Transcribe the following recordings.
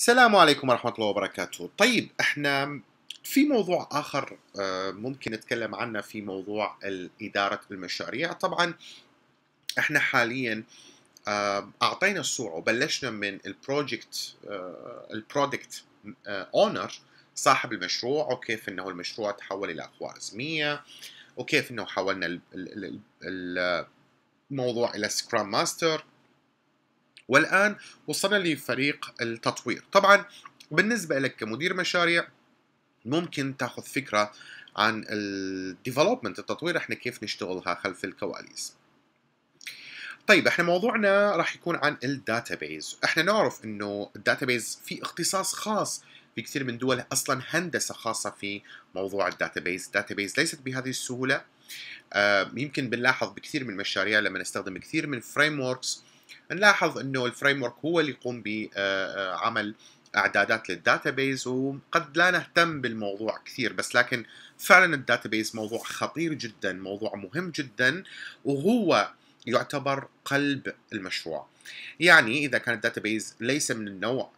السلام عليكم ورحمة الله وبركاته طيب احنا في موضوع آخر آه، ممكن نتكلم عنه في موضوع إدارة المشاريع طبعا احنا حاليا آه، أعطينا الصورة وبلشنا من البروجكت البرودكت اونر صاحب المشروع وكيف انه المشروع تحول الى خوارزميه وكيف انه حولنا الموضوع الى سكرام ماستر والآن وصلنا لفريق التطوير طبعا بالنسبة لك كمدير مشاريع ممكن تاخذ فكرة عن الديفلوبمنت التطوير احنا كيف نشتغلها خلف الكواليس طيب احنا موضوعنا راح يكون عن الداتابيز احنا نعرف انه الداتابيز في اختصاص خاص في كثير من دول اصلا هندسه خاصه في موضوع الداتابيز الداتابيز ليست بهذه السهوله آه، يمكن بنلاحظ بكثير من المشاريع لما نستخدم كثير من فريم وركس نلاحظ انه الفريم ورك هو اللي يقوم بعمل اعدادات للداتابيز وقد لا نهتم بالموضوع كثير بس لكن فعلا الداتابيز موضوع خطير جدا موضوع مهم جدا وهو يعتبر قلب المشروع يعني إذا كان الداتابيز ليس من النوع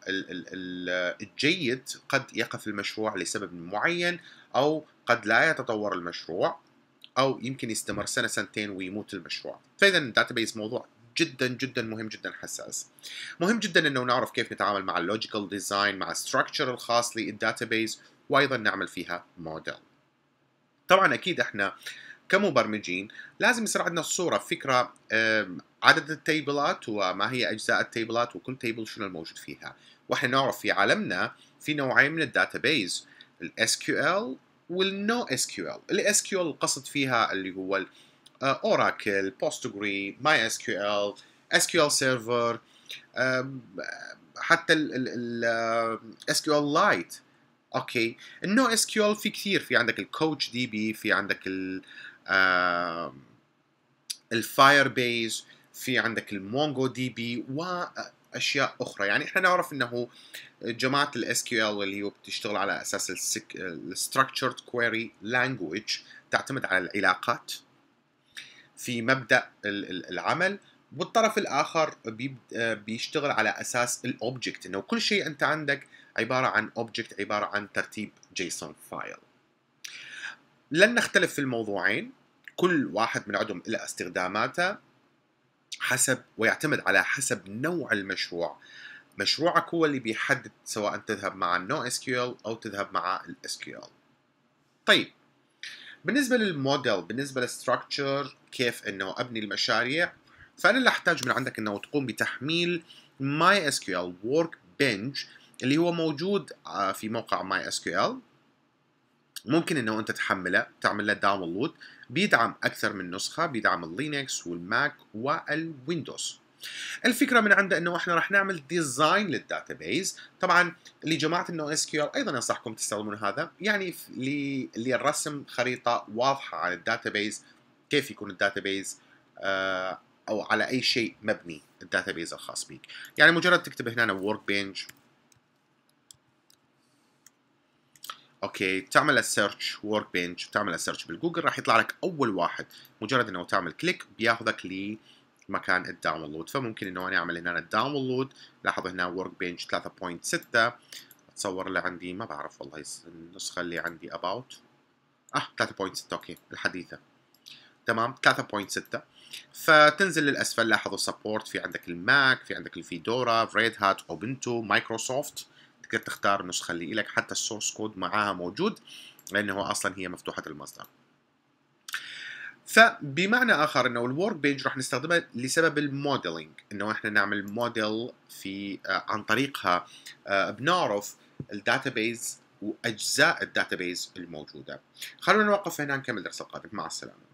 الجيد قد يقف المشروع لسبب معين أو قد لا يتطور المشروع أو يمكن يستمر سنة سنتين ويموت المشروع فإذا الداتابيز موضوع جدا جدا مهم جدا حساس مهم جدا انه نعرف كيف نتعامل مع اللوجيكال ديزاين مع الستراكشر الخاص للداتابيز وايضا نعمل فيها موديل طبعا اكيد احنا كمبرمجين لازم يصير عندنا صوره فكره عدد التيبلات وما هي اجزاء التيبلات وكل تيبل شنو الموجود فيها واحنا نعرف في عالمنا في نوعين من الداتابيز الاس كيو ال والنو اس كيو ال الاس كيو ال القصد فيها اللي هو uh, Oracle, Postgre, MySQL, SQL Server, اس um, حتى ال ال, حتى uh, SQL Lite. اوكي النو اس كيو ال في كثير في عندك الكوتش دي بي في عندك ال um, الفاير بيز في عندك المونجو دي بي واشياء اخرى يعني احنا نعرف انه جماعه الاس كيو ال اللي هو بتشتغل على اساس الستراكشرد كويري لانجويج تعتمد على العلاقات في مبدا العمل والطرف الاخر بيشتغل على اساس الاوبجكت انه كل شيء انت عندك عباره عن اوبجكت عباره عن ترتيب جيسون فايل لن نختلف في الموضوعين كل واحد من عندهم له استخداماته حسب ويعتمد على حسب نوع المشروع مشروعك هو اللي بيحدد سواء تذهب مع النو اس كيو ال او تذهب مع الاس ال طيب بالنسبه للموديل بالنسبه للستراكشر كيف انه ابني المشاريع فانا اللي احتاج من عندك انه تقوم بتحميل ماي اس كيو ال ورك بنج اللي هو موجود آه، في موقع ماي اس كيو ال ممكن انه انت تحمله تعمل له داونلود بيدعم اكثر من نسخه بيدعم اللينكس والماك والويندوز الفكره من عنده انه احنا راح نعمل ديزاين للداتابيز طبعا لجماعه النو اس كيو ايضا انصحكم تستخدمون هذا يعني للرسم خريطه واضحه عن الداتابيز كيف يكون الداتابيز آه، او على اي شيء مبني الداتابيز الخاص بيك يعني مجرد تكتب هنا ورك بنش اوكي تعمل السيرش ورك بنش وتعمل السيرش بالجوجل راح يطلع لك اول واحد مجرد انه تعمل كليك بياخذك ل مكان الداونلود فممكن انه انا اعمل هنا الداونلود لاحظ هنا ورك بنش 3.6 اتصور اللي عندي ما بعرف والله النسخه اللي عندي اباوت اه 3.6 اوكي الحديثه تمام 3.6 فتنزل للاسفل لاحظوا سبورت في عندك الماك في عندك الفيدورا ريد هات اوبنتو مايكروسوفت تقدر تختار النسخه اللي لك حتى السورس كود معاها موجود لانه اصلا هي مفتوحه المصدر فبمعنى اخر انه الورك بيج راح نستخدمها لسبب الموديلنج انه احنا نعمل موديل في آه، عن طريقها آه، بنعرف الداتابيز واجزاء الداتابيز الموجوده خلونا نوقف هنا نكمل الدرس القادم مع السلامه